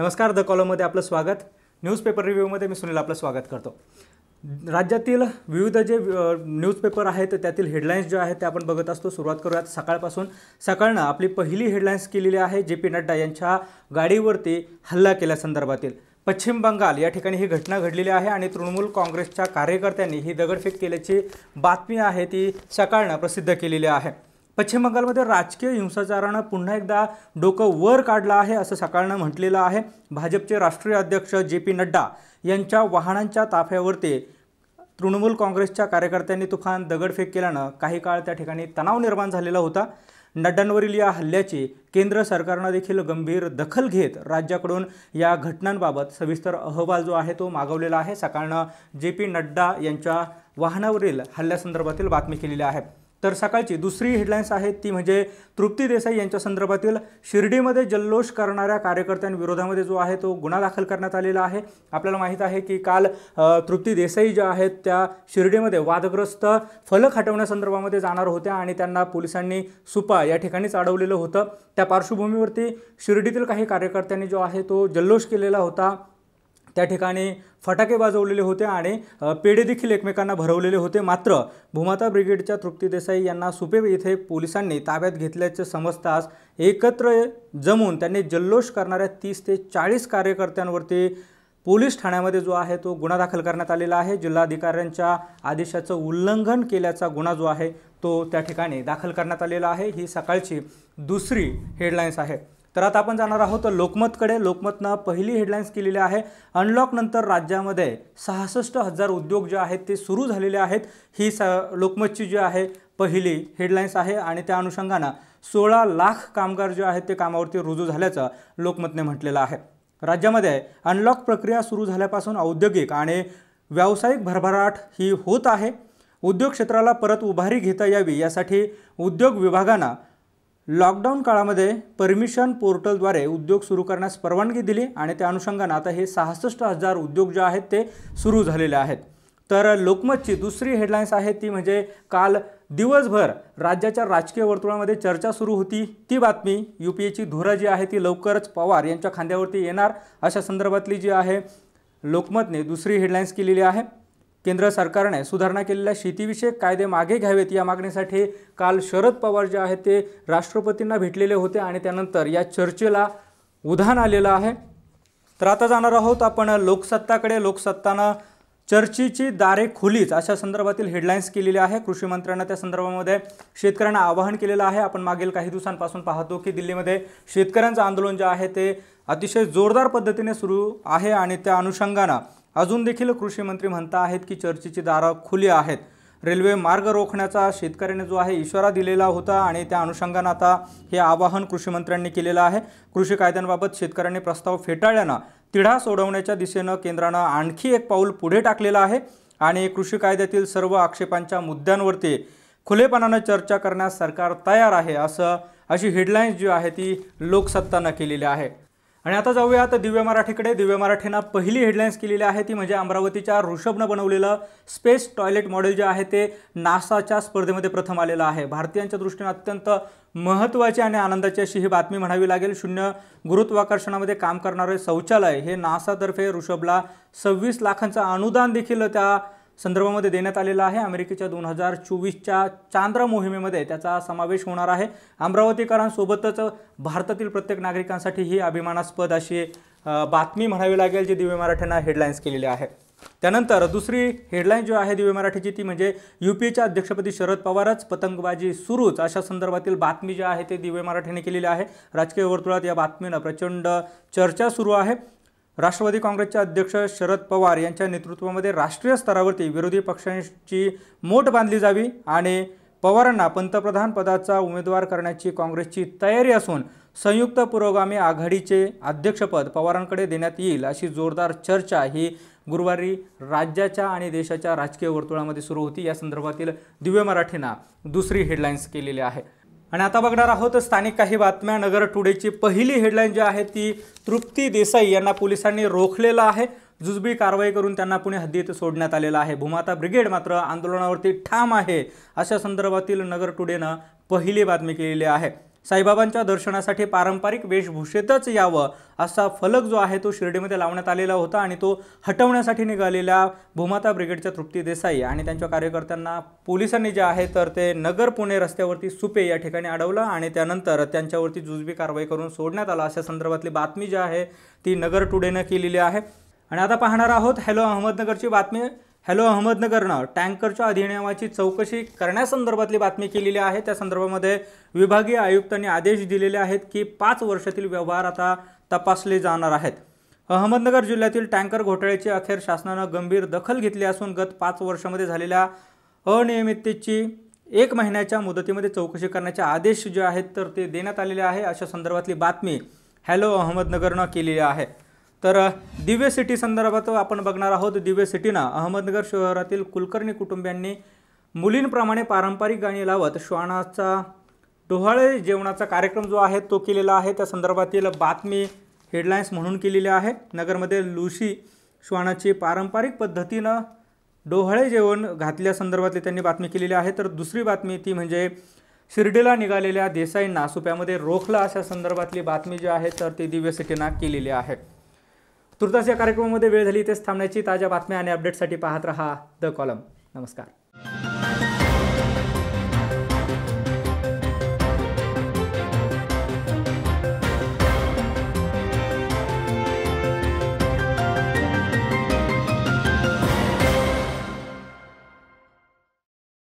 नमस्कार द कॉलममध्ये आपलं स्वागत न्यूजपेपर रिव्ह्यूमध्ये मी सुनील आपलं स्वागत करतो राज्यातील विविध जे न्यूजपेपर आहेत त्यातील हेडलाईन्स जे आहेत ते आपण बघत असतो सुरुवात करूयात सकाळपासून सकाळनं आपली पहिली हेडलाईन्स केलेली आहे जे पी नड्डा यांच्या गाडीवरती हल्ला केल्यासंदर्भातील पश्चिम बंगाल या ठिकाणी ही घटना घडलेली आहे आणि तृणमूल काँग्रेसच्या कार्यकर्त्यांनी ही दगडफेक केल्याची बातमी आहे ती सकाळनं प्रसिद्ध केलेली आहे पश्चिम बंगालमध्ये राजकीय हिंसाचारानं पुन्हा एकदा डोकं वर काढलं आहे असं सकाळनं म्हटलेलं आहे भाजपचे राष्ट्रीय अध्यक्ष जे पी नड्डा यांच्या वाहनांच्या ताफ्यावरती तृणमूल काँग्रेसच्या कार्यकर्त्यांनी तुफान दगडफेक केल्यानं काही काळ त्या ठिकाणी तणाव निर्माण झालेला होता नड्डांवरील या हल्ल्याची केंद्र सरकारनं देखील गंभीर दखल घेत राज्याकडून या घटनांबाबत सविस्तर अहवाल जो आहे तो मागवलेला आहे सकाळनं जे पी नड्डा यांच्या वाहनावरील हल्ल्यासंदर्भातील बातमी केलेली आहे तर सकाळची दुसरी हेडलाईन्स आहे ती म्हणजे तृप्ती देसाई यांच्या संदर्भातील शिर्डीमध्ये जल्लोष करणाऱ्या कार्यकर्त्यांविरोधामध्ये जो आहे तो गुन्हा दाखल करण्यात आलेला आहे आपल्याला माहीत आहे की काल तृप्ती देसाई ज्या आहेत त्या शिर्डीमध्ये वादग्रस्त फलक हटवण्यासंदर्भामध्ये जाणार होत्या आणि त्यांना पोलिसांनी सुपा या ठिकाणीच अडवलेलं होतं त्या पार्श्वभूमीवरती शिर्डीतील काही कार्यकर्त्यांनी जो आहे तो जल्लोष केलेला होता त्या ठिकाणी फटाके वाजवलेले होते आणि पेढे देखील एकमेकांना भरवलेले होते मात्र भूमाता ब्रिगेडच्या तृप्ती देसाई यांना सुपे येथे पोलिसांनी ताब्यात घेतल्याचे समजताच एकत्र जमून त्यांनी जल्लोष करणाऱ्या तीस ते चाळीस कार्यकर्त्यांवरती पोलीस ठाण्यामध्ये जो आहे तो गुन्हा दाखल करण्यात आलेला आहे जिल्हाधिकाऱ्यांच्या आदेशाचं उल्लंघन केल्याचा गुन्हा जो आहे तो त्या ठिकाणी दाखल करण्यात आलेला आहे ही सकाळची दुसरी हेडलाईन्स आहे तर आता आपण जाणार आहोत लोकमतकडे लोकमतनं पहिली हेडलाईन्स केलेली आहे अनलॉकनंतर राज्यामध्ये सहासष्ट हजार उद्योग जे आहेत ते सुरू झालेले आहेत ही स लोकमतची जी आहे पहिली हेडलाईन्स आहे आणि त्या अनुषंगानं सोळा लाख कामगार जे आहेत ते कामावरती रुजू झाल्याचं लोकमतने म्हटलेलं आहे राज्यामध्ये अनलॉक प्रक्रिया सुरू झाल्यापासून औद्योगिक आणि व्यावसायिक भरभराट ही होत आहे उद्योग क्षेत्राला परत उभारी घेता यावी यासाठी उद्योग विभागानं लॉकडाऊन काळामध्ये परमिशन पोर्टलद्वारे उद्योग सुरू करण्यास परवानगी दिली आणि त्या अनुषंगानं आता हे सहासष्ट हजार उद्योग जे आहेत ते सुरू झालेले आहेत तर लोकमतची दुसरी हेडलाईन्स आहे ती म्हणजे काल दिवसभर राज्याच्या राजकीय वर्तुळामध्ये चर्चा सुरू होती ती बातमी यू पी एची धुरा जी आहे ती लवकरच पवार यांच्या खांद्यावरती येणार अशा संदर्भातली जी आहे लोकमतने दुसरी हेडलाईन्स केलेली आहे केंद्र सरकारने सुधारणा केलेल्या शेतीविषयक कायदे मागे घ्यावेत या मागणीसाठी काल शरद पवार जे आहेत ते राष्ट्रपतींना भेटलेले होते आणि त्यानंतर या चर्चेला उधाण आलेलं आहे तर आता जाणार आहोत आपण लोकसत्ताकडे लोकसत्तानं चर्चेची दारे खुलीच अशा संदर्भातील हेडलाईन्स केलेली आहे कृषी मंत्र्यांना त्या संदर्भामध्ये शेतकऱ्यांना आवाहन केलेलं आहे आपण मागील काही दिवसांपासून पाहतो की दिल्लीमध्ये शेतकऱ्यांचं आंदोलन जे आहे ते अतिशय जोरदार पद्धतीने सुरू आहे आणि त्या अनुषंगानं अजून देखील कृषी मंत्री म्हणता आहेत की चर्चेची दारं खुली आहेत रेल्वे मार्ग रोखण्याचा शेतकऱ्याने जो आहे इशारा दिलेला होता आणि त्या अनुषंगानं आता हे आवाहन कृषीमंत्र्यांनी केलेलं आहे कृषी कायद्यांबाबत शेतकऱ्यांनी प्रस्ताव फेटाळल्यानं तिढा सोडवण्याच्या दिशेनं केंद्रानं आणखी एक पाऊल पुढे टाकलेलं आहे आणि कृषी कायद्यातील सर्व आक्षेपांच्या मुद्द्यांवरती खुलेपणानं चर्चा करण्यास सरकार तयार आहे असं अशी हेडलाईन्स जी आहे ती लोकसत्तानं केलेली आहे आणि आता जाऊया आता दिव्य मराठीकडे दिव्य मराठीनं पहिली हेडलाईन्स केलेली आहे ती म्हणजे अमरावतीच्या ऋषभनं बनवलेलं स्पेस टॉयलेट मॉडेल जे आहे ते नासाच्या स्पर्धेमध्ये प्रथम आलेलं आहे भारतीयांच्या दृष्टीने अत्यंत महत्त्वाची आणि आनंदाची अशी ही बातमी म्हणावी लागेल शून्य गुरुत्वाकर्षणामध्ये काम करणारे शौचालय हे नासातर्फे ऋषभला सव्वीस लाखांचं अनुदान देखील त्या संदर्भामध्ये देण्यात आलेला आहे अमेरिकेच्या दोन हजार चोवीसच्या चांद्र मोहिमेमध्ये त्याचा समावेश होणार आहे अमरावतीकरांसोबतच भारतातील प्रत्येक नागरिकांसाठी ही अभिमानास्पद अशी बातमी म्हणावी लागेल जी दिव्य मराठ्यांना हेडलाईन्स केलेली आहे त्यानंतर दुसरी हेडलाईन जी आहे दिव्य मराठीची ती म्हणजे एच्या अध्यक्षपदी शरद पवारच पतंगबाजी सुरूच अशा संदर्भातील बातमी जी आहे ते दिव्य मराठीने केलेली आहे राजकीय वर्तुळात या बातमीनं प्रचंड चर्चा सुरू आहे राष्ट्रवादी काँग्रेसचे अध्यक्ष शरद पवार यांच्या नेतृत्वामध्ये राष्ट्रीय स्तरावरती विरोधी पक्षांची मोठ बांधली जावी आणि पवारांना पंतप्रधान पदाचा उमेदवार करण्याची काँग्रेसची तयारी असून संयुक्त पुरोगामी आघाडीचे अध्यक्षपद पवारांकडे देण्यात येईल अशी जोरदार चर्चा ही गुरुवारी राज्याच्या आणि देशाच्या राजकीय वर्तुळामध्ये सुरू होती या संदर्भातील दिव्य मराठीनं दुसरी हेडलाईन्स केलेली आहे आणि आता बघणार आहोत स्थानिक काही बातम्या नगर टुडेची पहिली हेडलाईन जी आहे ती तृप्ती देसाई यांना पोलिसांनी रोखलेलं आहे जुजबी कारवाई करून त्यांना पुणे हद्दीत सोडण्यात आलेलं आहे भूमाता ब्रिगेड मात्र आंदोलनावरती ठाम आहे अशा संदर्भातील नगर टुडेनं पहिली बातमी केलेली आहे साईबाबांच्या दर्शनासाठी पारंपरिक वेशभूषेतच यावं असा फलक जो आहे तो शिर्डीमध्ये लावण्यात आलेला होता आणि तो हटवण्यासाठी निघालेल्या भूमाता ब्रिगेडच्या तृप्ती देसाई आणि त्यांच्या कार्यकर्त्यांना पोलिसांनी जे आहे तर ते नगर पुणे रस्त्यावरती सुपे या ठिकाणी अडवलं आणि त्यानंतर त्यांच्यावरती जुजबी कारवाई करून सोडण्यात आला अशा संदर्भातली बातमी जी आहे ती नगर टुडेनं केलेली आहे आणि आता पाहणार आहोत हॅलो अहमदनगरची बातमी हॅलो अहमदनगरनं टँकरच्या अधिनियमाची चौकशी करण्यासंदर्भातली बातमी केलेली आहे त्या संदर्भामध्ये विभागीय आयुक्तांनी आदेश दिलेले आहेत की पाच वर्षातील व्यवहार आता तपासले जाणार आहेत अहमदनगर जिल्ह्यातील टँकर घोटाळ्याची अखेर शासनानं गंभीर दखल घेतली असून गत पाच वर्षामध्ये झालेल्या अनियमिततेची एक महिन्याच्या मुदतीमध्ये चौकशी करण्याचे आदेश जे आहेत तर ते देण्यात आलेले आहे अशा संदर्भातली बातमी हॅलो अहमदनगरनं केलेली आहे तर दिव्य सिटी संदर्भात आपण बघणार आहोत दिव्य सिटीनं अहमदनगर शहरातील कुलकर्णी कुटुंबियांनी मुलींप्रमाणे पारंपरिक गाणी लावत श्वानाचा डोहाळे जेवणाचा कार्यक्रम जो आहे तो केलेला आहे त्या संदर्भातील बातमी हेडलाईन्स म्हणून केलेली आहे नगरमध्ये लुशी श्वानाची पारंपरिक पद्धतीनं डोहाळे जेवण घातल्या त्यांनी बातमी केलेली आहे तर दुसरी बातमी ती म्हणजे शिर्डीला निघालेल्या देसाईंना सुप्यामध्ये रोखला अशा संदर्भातली बातमी जी आहे तर ती दिव्य सिटीना केलेली आहे तुर्तास या कार्यक्रमामध्ये वेळ झाली तेच थांबण्याची ताज्या बातम्या आणि अपडेटसाठी पाहत रहा द कॉलम नमस्कार